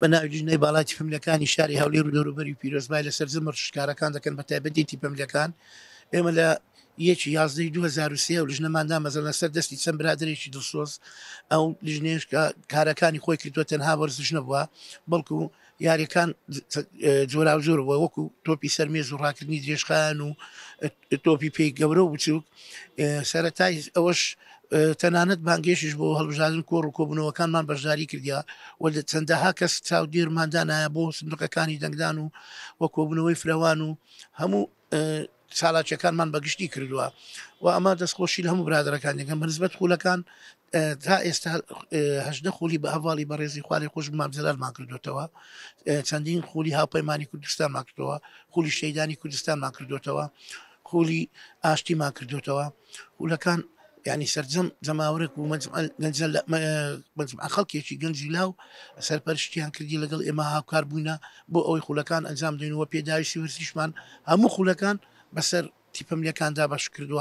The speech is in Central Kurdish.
بە ناوجینەی باڵاتی فمیلەکانی شاری هەولێر و دەوروبەری پیرۆزبای لەسەر زمر شکارەکان دەکەن بە تایبەتی تیپەملەکان ئێمە لە یەکی یازدەی 2023 و لژنەماندا مەزە لەسەر دەستی چەند برادێکی دڵسۆز ئەو لژنێش کارەکانی خۆی کردووە تەنها وەرزش نەبووە بەڵکو یاریەکان جۆرا و زۆرەوە وەکو تۆپی سەرمێ زوڕاکردنی درێژخان و تۆپی پێی گەورە و بچووک سەتای ئەوەش تەنانەت بانگێشش بۆ هەڵبژادن کۆڕ و کۆبنەوەکانمان بەشداری کردیا و چەندەها کەس چاو دیێرماندانایە بۆ سندوقەکانی دەنگدان و وە کۆبنەوەی فرەوان و هەموو ساڵاچەکانمان بەگشتی کردووە و ئەمە دەستخۆشی لە هەموو برادەکان یەکەم بنسبت خولەکان تا ئێستاهدە خولی بە هەواڵی بە ڕێزی خوارێ خۆش مامزلالمان کردوتەوە چەندین خولی هاوپەیمانی کوردستان ماکردەوە خولی شەیدانی کوردستان ماکردوتەوە خولی ئاشتی ماکردوتەوە خولەکان ینی سرجەم جەماورێک و خەڵکێکی گەنجی لاو سەرپەرشتیان کردی لەگەڵ ئێمە هاوکار بووینە بۆ ئەوەی خولەکان ئەنجام دێنەوە پێداویشی ورسیشمان هەموو خولەکان mas ser tipo a mulher que andava a escrever do